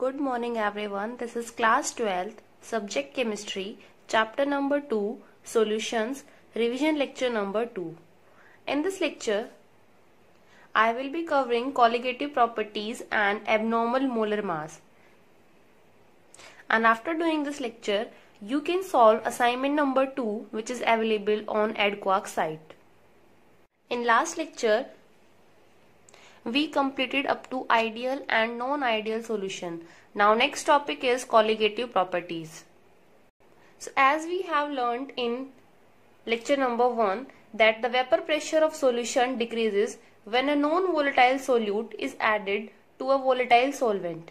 Good morning everyone. This is class 12th, subject chemistry, chapter number 2, solutions, revision lecture number 2. In this lecture, I will be covering colligative properties and abnormal molar mass. And after doing this lecture, you can solve assignment number 2 which is available on EdQuark site. In last lecture, we completed up to ideal and non-ideal solution. Now next topic is colligative properties. So as we have learned in lecture number 1 that the vapor pressure of solution decreases when a non-volatile solute is added to a volatile solvent.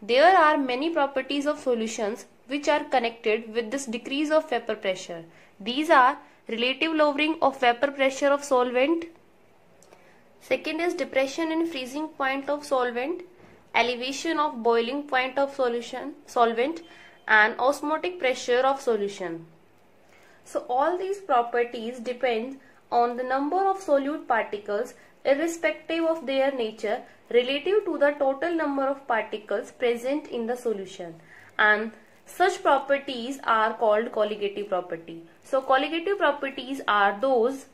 There are many properties of solutions which are connected with this decrease of vapor pressure. These are relative lowering of vapor pressure of solvent, Second is depression and freezing point of solvent, elevation of boiling point of solution, solvent and osmotic pressure of solution. So all these properties depend on the number of solute particles irrespective of their nature relative to the total number of particles present in the solution and such properties are called colligative property. So colligative properties are those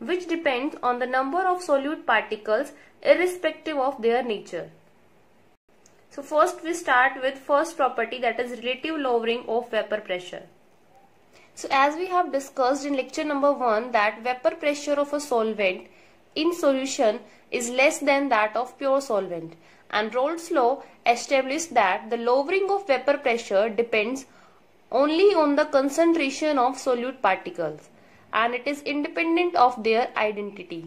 which depends on the number of solute particles irrespective of their nature. So first we start with first property that is relative lowering of vapor pressure. So as we have discussed in lecture number 1 that vapor pressure of a solvent in solution is less than that of pure solvent and Rolle's law established that the lowering of vapor pressure depends only on the concentration of solute particles and it is independent of their identity.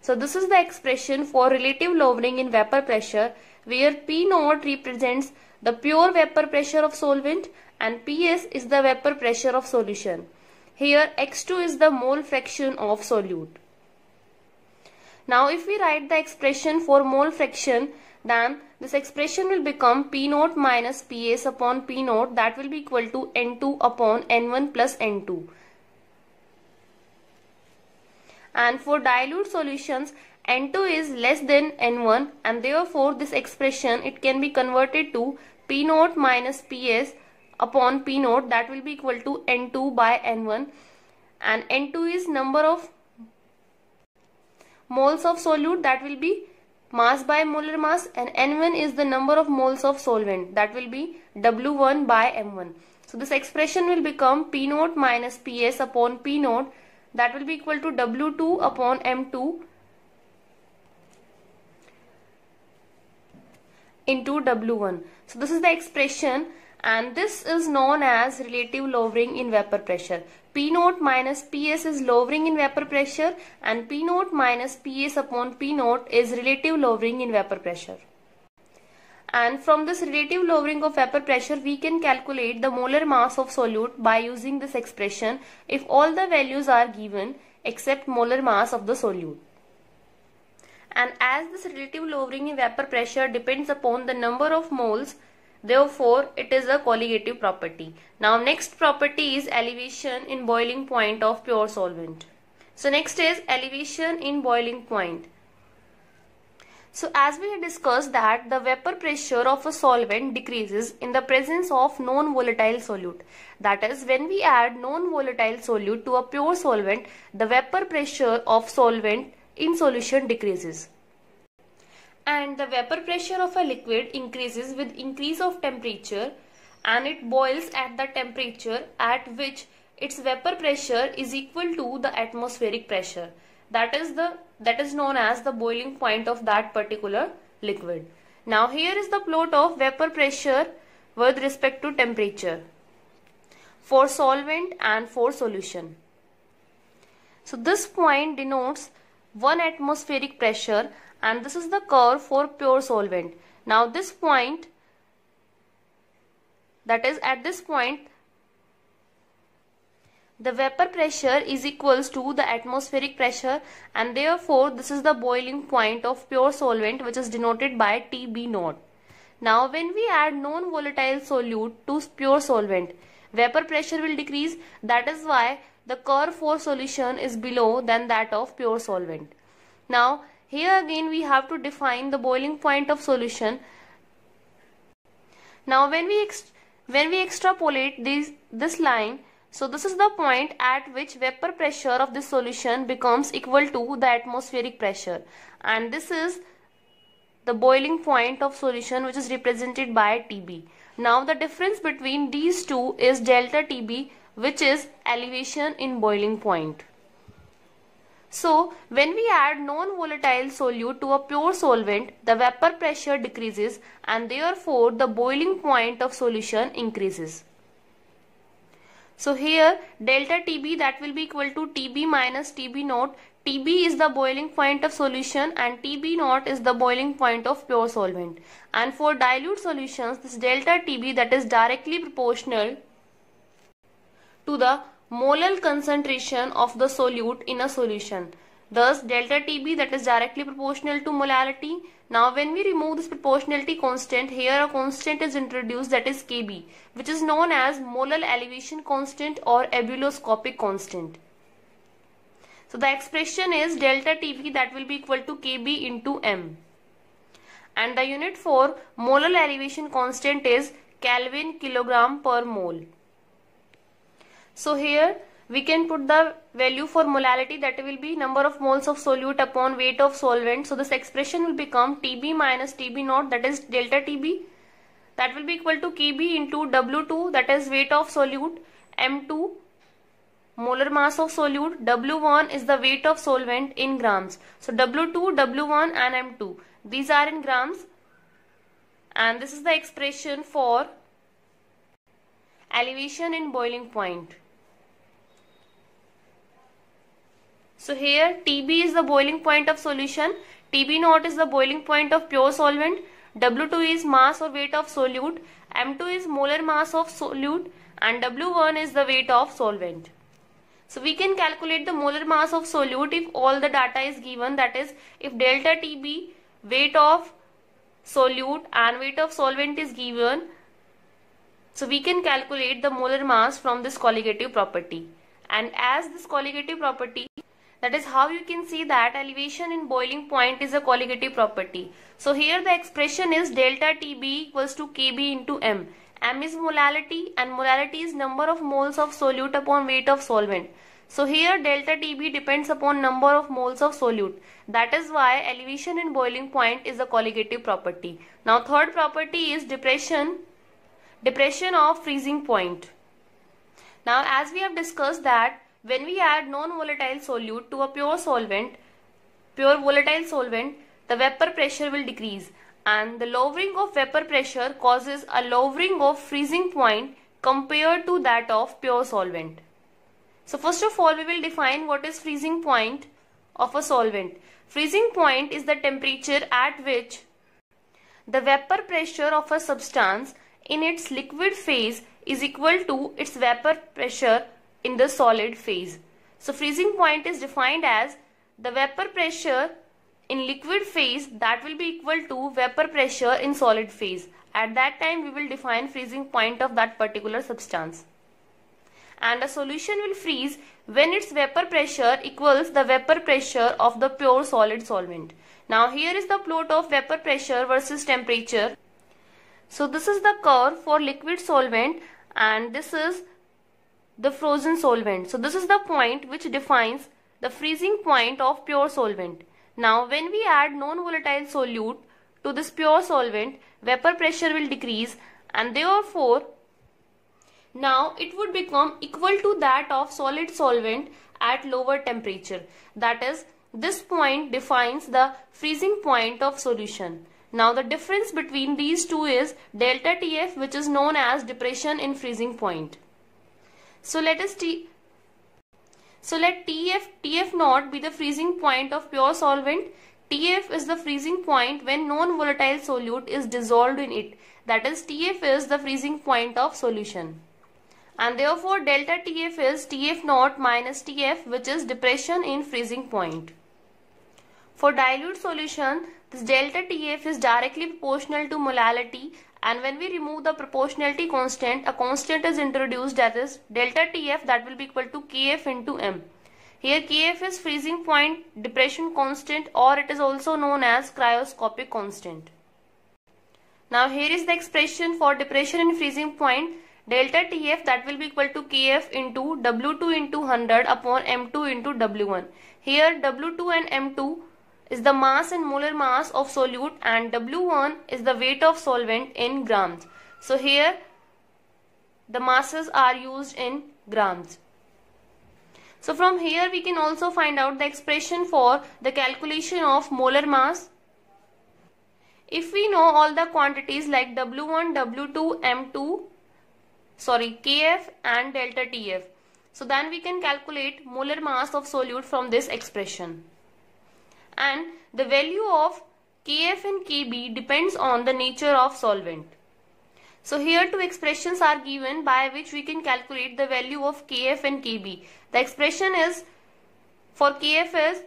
So this is the expression for relative lowering in vapor pressure where P 0 represents the pure vapor pressure of solvent and PS is the vapor pressure of solution. Here X2 is the mole fraction of solute. Now if we write the expression for mole fraction then this expression will become P 0 minus PS upon P 0 that will be equal to N2 upon N1 plus N2 and for dilute solutions N2 is less than N1 and therefore this expression it can be converted to P 0 minus PS upon P 0 that will be equal to N2 by N1 and N2 is number of moles of solute that will be mass by molar mass and N1 is the number of moles of solvent that will be W1 by M1. So this expression will become P 0 minus PS upon P 0 that will be equal to W2 upon M2 into W1. So this is the expression and this is known as relative lowering in vapor pressure. P note minus PS is lowering in vapor pressure and P note minus PS upon P note is relative lowering in vapor pressure and from this relative lowering of vapor pressure we can calculate the molar mass of solute by using this expression if all the values are given except molar mass of the solute. And as this relative lowering in vapor pressure depends upon the number of moles Therefore, it is a colligative property. Now, next property is elevation in boiling point of pure solvent. So, next is elevation in boiling point. So as we discussed that the vapor pressure of a solvent decreases in the presence of non-volatile solute. That is when we add non-volatile solute to a pure solvent, the vapor pressure of solvent in solution decreases. And the vapor pressure of a liquid increases with increase of temperature and it boils at the temperature at which its vapor pressure is equal to the atmospheric pressure that is the that is known as the boiling point of that particular liquid now here is the plot of vapor pressure with respect to temperature for solvent and for solution so this point denotes 1 atmospheric pressure and this is the curve for pure solvent now this point that is at this point the vapor pressure is equals to the atmospheric pressure and therefore this is the boiling point of pure solvent which is denoted by TB0. Now when we add non-volatile solute to pure solvent, vapor pressure will decrease that is why the curve for solution is below than that of pure solvent. Now here again we have to define the boiling point of solution. Now when we, when we extrapolate this this line so this is the point at which vapor pressure of the solution becomes equal to the atmospheric pressure and this is the boiling point of solution which is represented by TB. Now the difference between these two is delta TB which is elevation in boiling point. So when we add non-volatile solute to a pure solvent, the vapor pressure decreases and therefore the boiling point of solution increases. So here delta TB that will be equal to TB minus TB naught. TB is the boiling point of solution and TB naught is the boiling point of pure solvent. And for dilute solutions this delta TB that is directly proportional to the molar concentration of the solute in a solution. Thus, delta Tb that is directly proportional to molality. Now, when we remove this proportionality constant, here a constant is introduced that is Kb, which is known as molar elevation constant or ebuloscopic constant. So, the expression is delta Tb that will be equal to Kb into m. And the unit for molar elevation constant is Kelvin kilogram per mole. So, here we can put the value for molality that will be number of moles of solute upon weight of solvent. So this expression will become TB minus TB naught that is delta TB that will be equal to KB into W2 that is weight of solute M2 molar mass of solute W1 is the weight of solvent in grams. So W2, W1 and M2 these are in grams and this is the expression for elevation in boiling point. So here TB is the boiling point of solution, TB naught is the boiling point of pure solvent, W2 is mass or weight of solute, M2 is molar mass of solute and W1 is the weight of solvent. So we can calculate the molar mass of solute if all the data is given that is if delta TB weight of solute and weight of solvent is given so we can calculate the molar mass from this colligative property and as this colligative property that is how you can see that elevation in boiling point is a colligative property. So here the expression is delta TB equals to KB into M. M is molality and molality is number of moles of solute upon weight of solvent. So here delta TB depends upon number of moles of solute. That is why elevation in boiling point is a colligative property. Now third property is depression, depression of freezing point. Now as we have discussed that when we add non-volatile solute to a pure solvent, pure volatile solvent, the vapor pressure will decrease and the lowering of vapor pressure causes a lowering of freezing point compared to that of pure solvent. So first of all we will define what is freezing point of a solvent. Freezing point is the temperature at which the vapor pressure of a substance in its liquid phase is equal to its vapor pressure in the solid phase. So freezing point is defined as the vapor pressure in liquid phase that will be equal to vapor pressure in solid phase. At that time we will define freezing point of that particular substance. And a solution will freeze when its vapor pressure equals the vapor pressure of the pure solid solvent. Now here is the plot of vapor pressure versus temperature. So this is the curve for liquid solvent and this is the frozen solvent. So this is the point which defines the freezing point of pure solvent. Now when we add non-volatile solute to this pure solvent, vapor pressure will decrease and therefore now it would become equal to that of solid solvent at lower temperature. That is this point defines the freezing point of solution. Now the difference between these two is delta TF which is known as depression in freezing point. So let us T so let TF TF naught be the freezing point of pure solvent. TF is the freezing point when non-volatile solute is dissolved in it. That is TF is the freezing point of solution. And therefore delta TF is TF naught minus TF which is depression in freezing point. For dilute solution, this delta TF is directly proportional to molality and when we remove the proportionality constant, a constant is introduced that is delta Tf that will be equal to Kf into M. Here Kf is freezing point depression constant or it is also known as cryoscopic constant. Now here is the expression for depression and freezing point delta Tf that will be equal to Kf into W2 into 100 upon M2 into W1. Here W2 and M2 is the mass in molar mass of solute and W1 is the weight of solvent in grams. So here the masses are used in grams. So from here we can also find out the expression for the calculation of molar mass. If we know all the quantities like W1, W2, M2, sorry KF and delta TF. So then we can calculate molar mass of solute from this expression and the value of Kf and Kb depends on the nature of solvent. So here two expressions are given by which we can calculate the value of Kf and Kb. The expression is for Kf is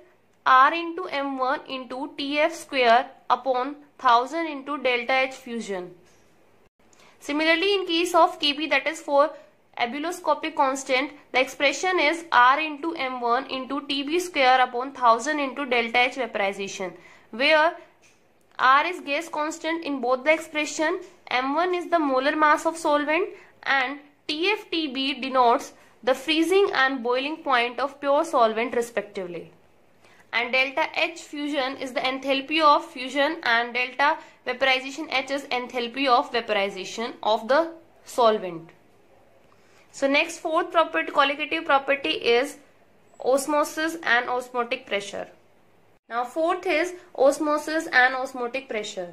R into M1 into Tf square upon 1000 into delta H fusion. Similarly in case of Kb that is for abuloscopic constant, the expression is R into M1 into TB square upon 1000 into delta H vaporization, where R is gas constant in both the expression, M1 is the molar mass of solvent and TFTB denotes the freezing and boiling point of pure solvent respectively. And delta H fusion is the enthalpy of fusion and delta vaporization H is enthalpy of vaporization of the solvent. So next fourth property, colligative property is osmosis and osmotic pressure. Now fourth is osmosis and osmotic pressure.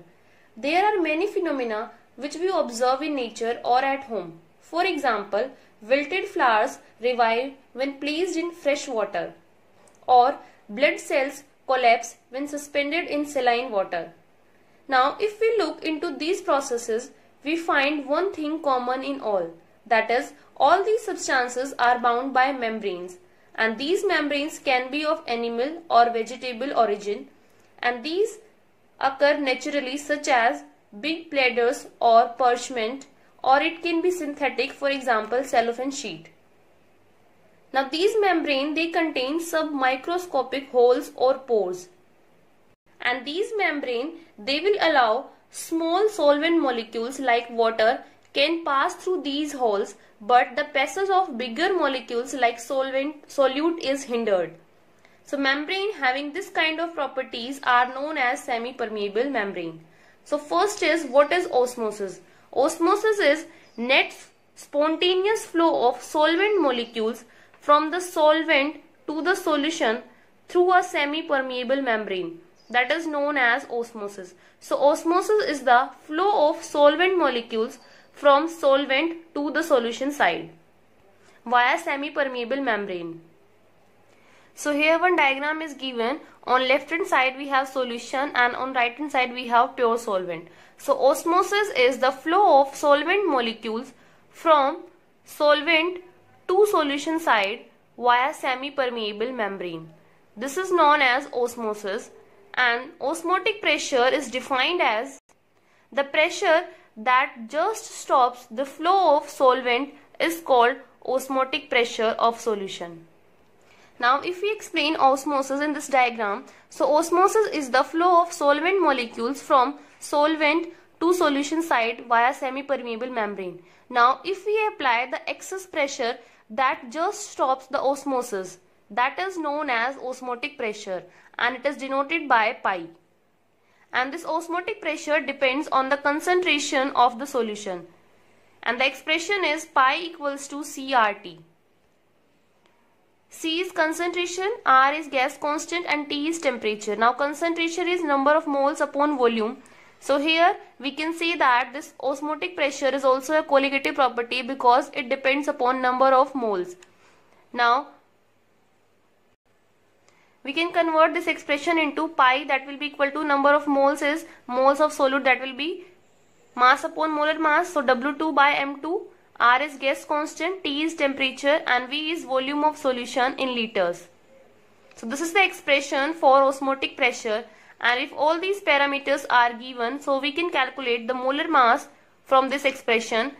There are many phenomena which we observe in nature or at home. For example, wilted flowers revive when placed in fresh water or blood cells collapse when suspended in saline water. Now if we look into these processes, we find one thing common in all that is, all these substances are bound by membranes and these membranes can be of animal or vegetable origin and these occur naturally such as big bladders or parchment or it can be synthetic for example cellophane sheet. Now these membrane they contain submicroscopic holes or pores and these membrane they will allow small solvent molecules like water can pass through these holes but the passage of bigger molecules like solvent solute is hindered. So membrane having this kind of properties are known as semi-permeable membrane. So first is what is osmosis? Osmosis is net spontaneous flow of solvent molecules from the solvent to the solution through a semi-permeable membrane that is known as osmosis. So osmosis is the flow of solvent molecules from solvent to the solution side via semi-permeable membrane. So here one diagram is given. On left hand side we have solution and on right hand side we have pure solvent. So osmosis is the flow of solvent molecules from solvent to solution side via semi-permeable membrane. This is known as osmosis and osmotic pressure is defined as the pressure that just stops the flow of solvent is called osmotic pressure of solution. Now if we explain osmosis in this diagram, so osmosis is the flow of solvent molecules from solvent to solution side via semi-permeable membrane. Now if we apply the excess pressure that just stops the osmosis that is known as osmotic pressure and it is denoted by pi and this osmotic pressure depends on the concentration of the solution and the expression is pi equals to CRT. C is concentration, R is gas constant and T is temperature. Now concentration is number of moles upon volume. So here we can see that this osmotic pressure is also a colligative property because it depends upon number of moles. Now we can convert this expression into pi that will be equal to number of moles is moles of solute that will be mass upon molar mass so W2 by M2 R is gas constant T is temperature and V is volume of solution in liters so this is the expression for osmotic pressure and if all these parameters are given so we can calculate the molar mass from this expression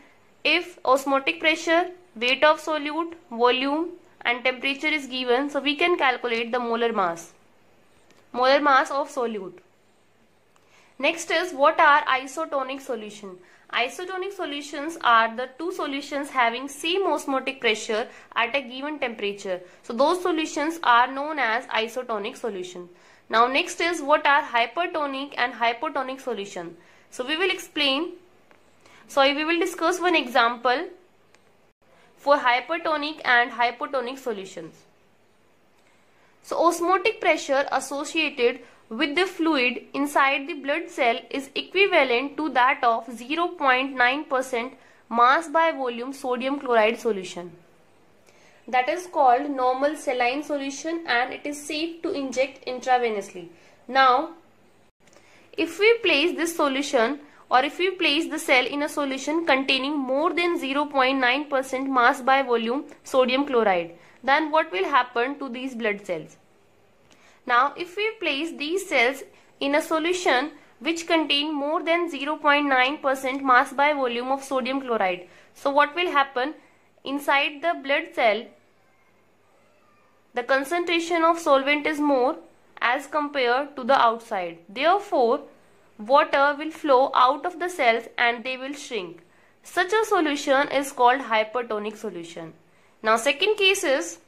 if osmotic pressure weight of solute volume and temperature is given so we can calculate the molar mass molar mass of solute next is what are isotonic solution isotonic solutions are the two solutions having same osmotic pressure at a given temperature so those solutions are known as isotonic solution now next is what are hypertonic and hypotonic solution so we will explain so we will discuss one example for hypertonic and hypotonic solutions. So osmotic pressure associated with the fluid inside the blood cell is equivalent to that of 0.9% mass by volume sodium chloride solution. That is called normal saline solution and it is safe to inject intravenously. Now, if we place this solution or if we place the cell in a solution containing more than 0.9% mass by volume sodium chloride, then what will happen to these blood cells? Now, if we place these cells in a solution which contain more than 0.9% mass by volume of sodium chloride, so what will happen? Inside the blood cell, the concentration of solvent is more as compared to the outside. Therefore, water will flow out of the cells and they will shrink. Such a solution is called hypertonic solution. Now second case is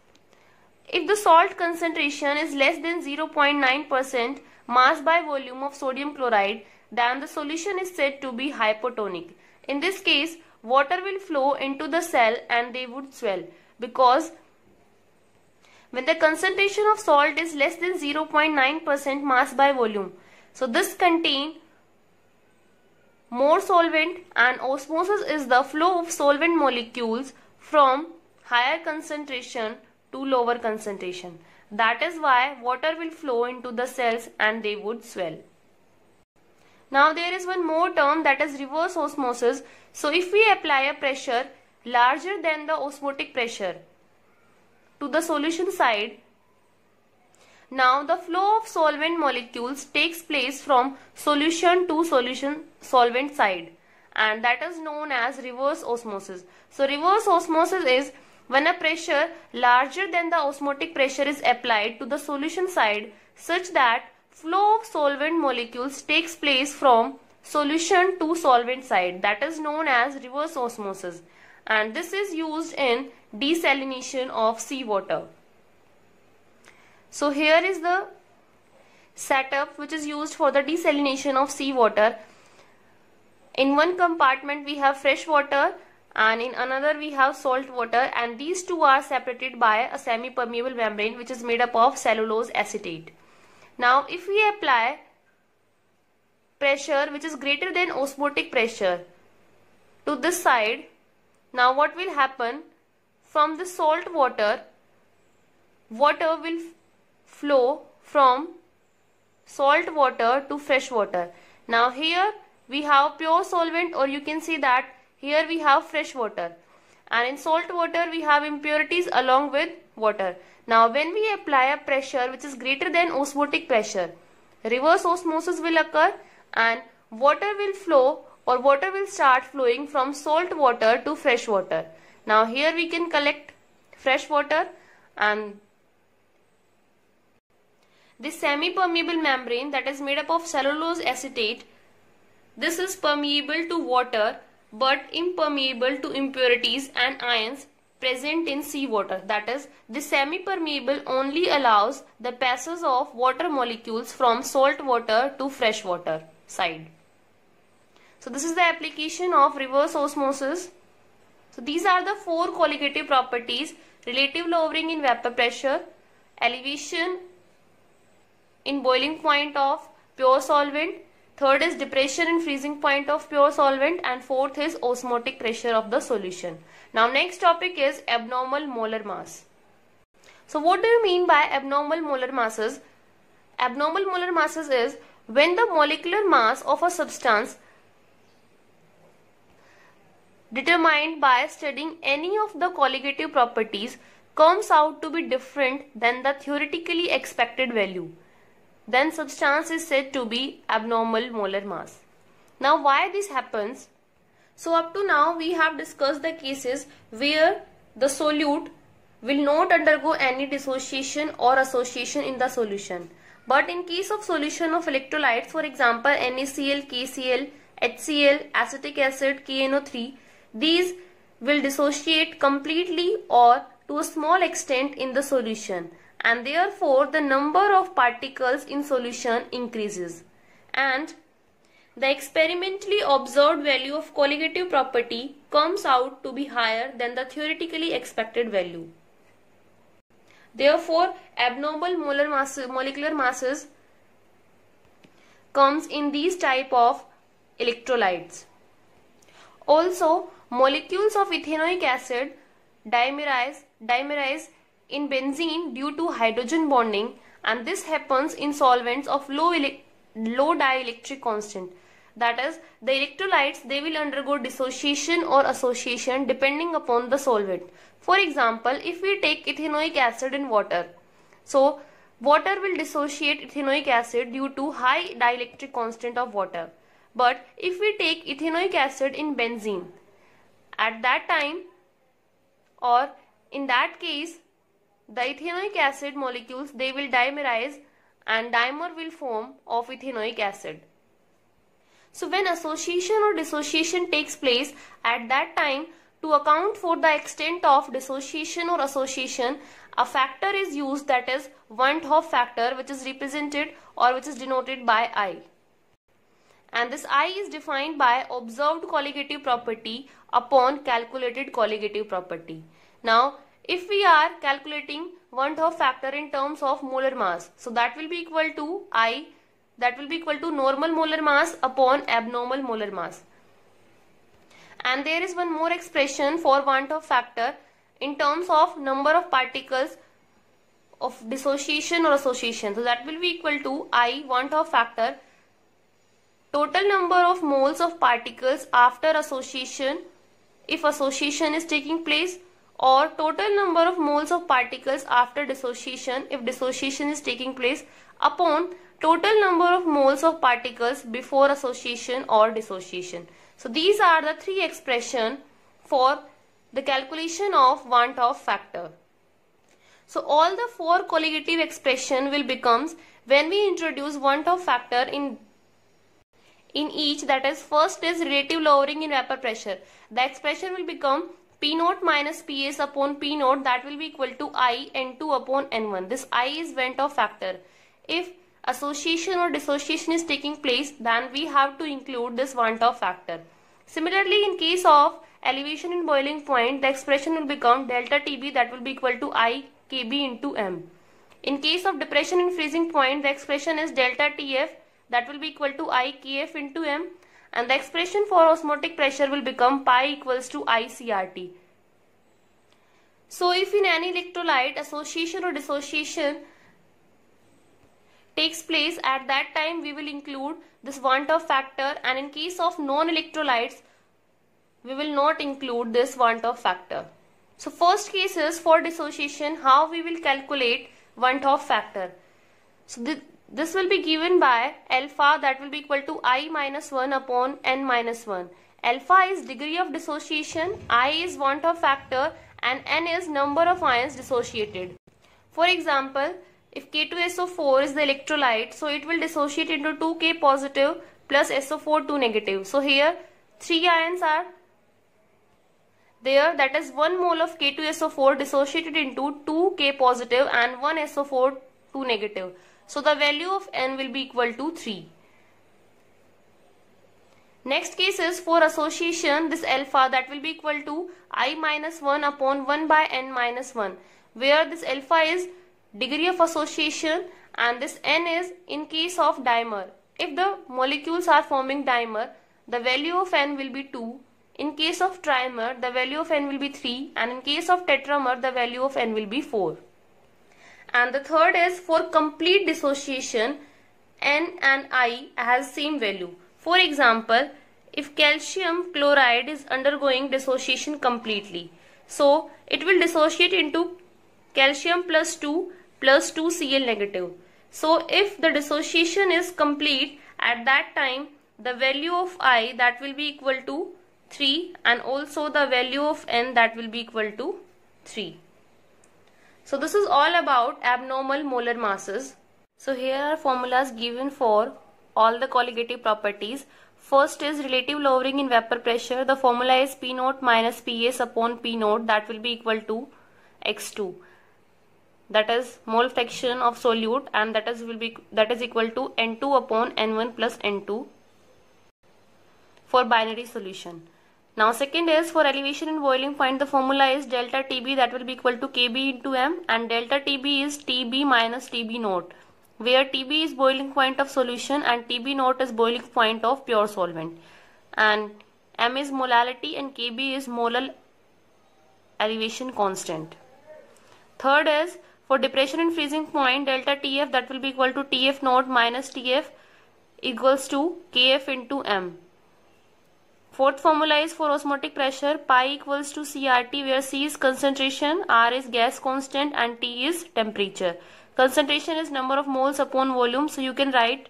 if the salt concentration is less than 0.9% mass by volume of sodium chloride then the solution is said to be hypertonic. In this case water will flow into the cell and they would swell because when the concentration of salt is less than 0.9% mass by volume so this contain more solvent and osmosis is the flow of solvent molecules from higher concentration to lower concentration. That is why water will flow into the cells and they would swell. Now there is one more term that is reverse osmosis. So if we apply a pressure larger than the osmotic pressure to the solution side now the flow of solvent molecules takes place from solution to solution solvent side and that is known as reverse osmosis. So reverse osmosis is when a pressure larger than the osmotic pressure is applied to the solution side such that flow of solvent molecules takes place from solution to solvent side that is known as reverse osmosis and this is used in desalination of seawater. So here is the setup which is used for the desalination of seawater. In one compartment we have fresh water and in another we have salt water and these two are separated by a semi-permeable membrane which is made up of cellulose acetate. Now if we apply pressure which is greater than osmotic pressure to this side now what will happen from the salt water water will flow from salt water to fresh water. Now here we have pure solvent or you can see that here we have fresh water and in salt water we have impurities along with water. Now when we apply a pressure which is greater than osmotic pressure, reverse osmosis will occur and water will flow or water will start flowing from salt water to fresh water. Now here we can collect fresh water and this semi-permeable membrane that is made up of cellulose acetate, this is permeable to water but impermeable to impurities and ions present in seawater. That is, the semi-permeable only allows the passage of water molecules from salt water to fresh water side. So this is the application of reverse osmosis. So these are the four colligative properties, relative lowering in vapor pressure, elevation in boiling point of pure solvent third is depression in freezing point of pure solvent and fourth is osmotic pressure of the solution now next topic is abnormal molar mass so what do you mean by abnormal molar masses abnormal molar masses is when the molecular mass of a substance determined by studying any of the colligative properties comes out to be different than the theoretically expected value then substance is said to be abnormal molar mass. Now why this happens? So up to now we have discussed the cases where the solute will not undergo any dissociation or association in the solution. But in case of solution of electrolytes, for example NaCl, KCl, HCl, acetic acid, KNO3, these will dissociate completely or to a small extent in the solution and therefore the number of particles in solution increases and the experimentally observed value of colligative property comes out to be higher than the theoretically expected value. Therefore, abnormal molar mass, molecular masses comes in these type of electrolytes. Also, molecules of ethanoic acid dimerize, dimerize in benzene due to hydrogen bonding and this happens in solvents of low, low dielectric constant. That is, the electrolytes, they will undergo dissociation or association depending upon the solvent. For example, if we take ethanoic acid in water, so water will dissociate ethanoic acid due to high dielectric constant of water. But if we take ethanoic acid in benzene, at that time or in that case, the ethanoic acid molecules they will dimerize and dimer will form of ethanoic acid. So when association or dissociation takes place at that time to account for the extent of dissociation or association a factor is used that is one Hoff factor which is represented or which is denoted by I. And this I is defined by observed colligative property upon calculated colligative property. Now if we are calculating one half factor in terms of molar mass, so that will be equal to I, that will be equal to normal molar mass upon abnormal molar mass. And there is one more expression for one half factor in terms of number of particles of dissociation or association. So that will be equal to I one half factor total number of moles of particles after association if association is taking place or total number of moles of particles after dissociation if dissociation is taking place upon total number of moles of particles before association or dissociation. So these are the three expression for the calculation of want of factor. So all the four colligative expression will becomes when we introduce want of factor in in each that is first is relative lowering in vapor pressure. The expression will become P naught minus PS upon P naught that will be equal to I N2 upon N1. This I is Van va factor. If association or dissociation is taking place then we have to include this Van va factor. Similarly in case of elevation in boiling point the expression will become delta TB that will be equal to I KB into M. In case of depression in freezing point the expression is delta TF that will be equal to I KF into M and the expression for osmotic pressure will become pi equals to ICRT. So if in any electrolyte association or dissociation takes place at that time we will include this one Vantov factor and in case of non-electrolytes we will not include this one Vantov factor. So first case is for dissociation how we will calculate one Vantov factor. So the, this will be given by alpha that will be equal to i minus 1 upon n minus 1. Alpha is degree of dissociation, i is want of factor and n is number of ions dissociated. For example, if K2SO4 is the electrolyte, so it will dissociate into 2K positive plus SO4 2 negative. So here 3 ions are there that is 1 mole of K2SO4 dissociated into 2K positive and 1 SO4 2 negative. So the value of n will be equal to 3. Next case is for association this alpha that will be equal to i minus 1 upon 1 by n minus 1 where this alpha is degree of association and this n is in case of dimer. If the molecules are forming dimer the value of n will be 2 in case of trimer, the value of n will be 3 and in case of tetramer, the value of n will be 4 and the third is for complete dissociation N and I has same value. For example, if calcium chloride is undergoing dissociation completely, so it will dissociate into calcium plus 2 plus 2 Cl negative. So if the dissociation is complete at that time the value of I that will be equal to 3 and also the value of N that will be equal to 3. So this is all about abnormal molar masses. So here are formulas given for all the colligative properties. First is relative lowering in vapor pressure. The formula is P naught minus PS upon P naught that will be equal to X2. That is mole fraction of solute and that is will be that is equal to N2 upon N1 plus N2 for binary solution. Now second is for elevation and boiling point the formula is delta TB that will be equal to KB into M and delta TB is TB minus TB naught where TB is boiling point of solution and TB naught is boiling point of pure solvent and M is molality and KB is molar elevation constant. Third is for depression and freezing point delta TF that will be equal to TF naught minus TF equals to KF into M Fourth formula is for osmotic pressure pi equals to CRT where C is concentration, R is gas constant and T is temperature. Concentration is number of moles upon volume so you can write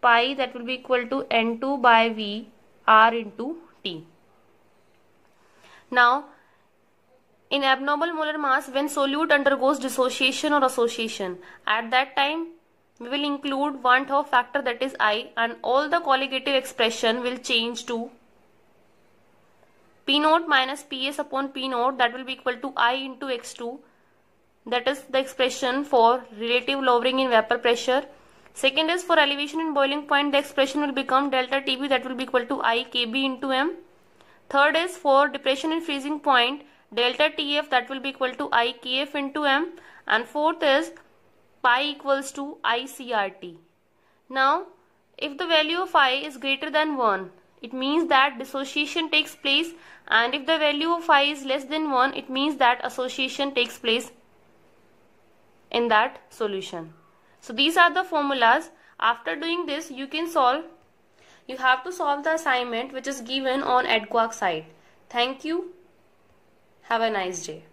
pi that will be equal to N2 by V R into T. Now in abnormal molar mass when solute undergoes dissociation or association at that time we will include one half factor that is i and all the colligative expression will change to p naught minus ps upon p naught that will be equal to i into x2 that is the expression for relative lowering in vapor pressure second is for elevation in boiling point the expression will become delta tb that will be equal to i kb into m third is for depression in freezing point delta tf that will be equal to i kf into m and fourth is pi equals to ICRT. Now, if the value of i is greater than 1, it means that dissociation takes place and if the value of i is less than 1, it means that association takes place in that solution. So these are the formulas. After doing this, you can solve, you have to solve the assignment which is given on EdQuark site. Thank you. Have a nice day.